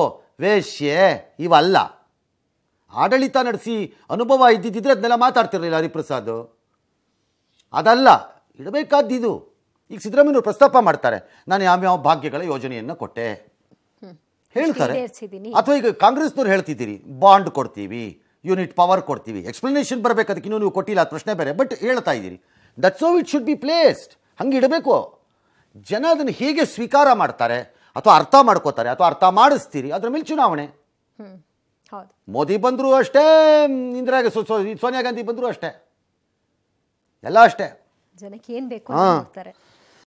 ವೇಶ್ಯೆ ಇವಲ್ಲ ಆಡಳಿತ ನಡೆಸಿ ಅನುಭವ ಇದ್ದಿದ್ದಿದ್ರೆ ಅದನ್ನೆಲ್ಲ ಮಾತಾಡ್ತಿರಲಿಲ್ಲ ಹರಿಪ್ರಸಾದ್ ಅದಲ್ಲ ಇಡಬೇಕಾದ್ದಿದು ಈಗ ಸಿದ್ದರಾಮಯ್ಯ ಪ್ರಸ್ತಾಪ ಮಾಡ್ತಾರೆ ನಾನು ಯಾವ ಯಾವ ಭಾಗ್ಯಗಳ ಯೋಜನೆಯನ್ನು ಕೊಟ್ಟೆ ಹೇಳ್ತಾರೆ ಅಥವಾ ಈಗ ಕಾಂಗ್ರೆಸ್ನವ್ರು ಹೇಳ್ತಿದ್ದೀರಿ ಬಾಂಡ್ ಕೊಡ್ತೀವಿ ಯೂನಿಟ್ ಪವರ್ ಕೊಡ್ತೀವಿ ಎಕ್ಸ್ಪ್ಲನೇಷನ್ ಬರಬೇಕು ಅದಕ್ಕೆ ಇನ್ನೂ ನೀವು ಕೊಟ್ಟಿಲ್ಲ ಅದು ಪ್ರಶ್ನೆ ಬೇರೆ ಬಟ್ ಹೇಳ್ತಾ ಇದ್ದೀರಿ that so it should be placed ಹಂಗೆ ಇಡಬೇಕು ಜನ ಅದನ್ನು ಹೇಗೆ ಸ್ವೀಕಾರ ಮಾಡ್ತಾರೆ ಅಥವಾ ಅರ್ಥ ಮಾಡ್ಕೋತಾರೆ ಅಥವಾ ಅರ್ಥ ಮಾಡಿಸ್ತೀರಿ ಅದ್ರ ಮೇಲೆ ಚುನಾವಣೆ ಮೋದಿ ಬಂದರೂ ಅಷ್ಟೇ ಇಂದಿರಾ ಸೋನಿಯಾ ಗಾಂಧಿ ಬಂದರೂ ಅಷ್ಟೇ ಎಲ್ಲ ಅಷ್ಟೇ ಜನಕ್ಕೆ ಏನು ಬೇಕು ಹಾಂ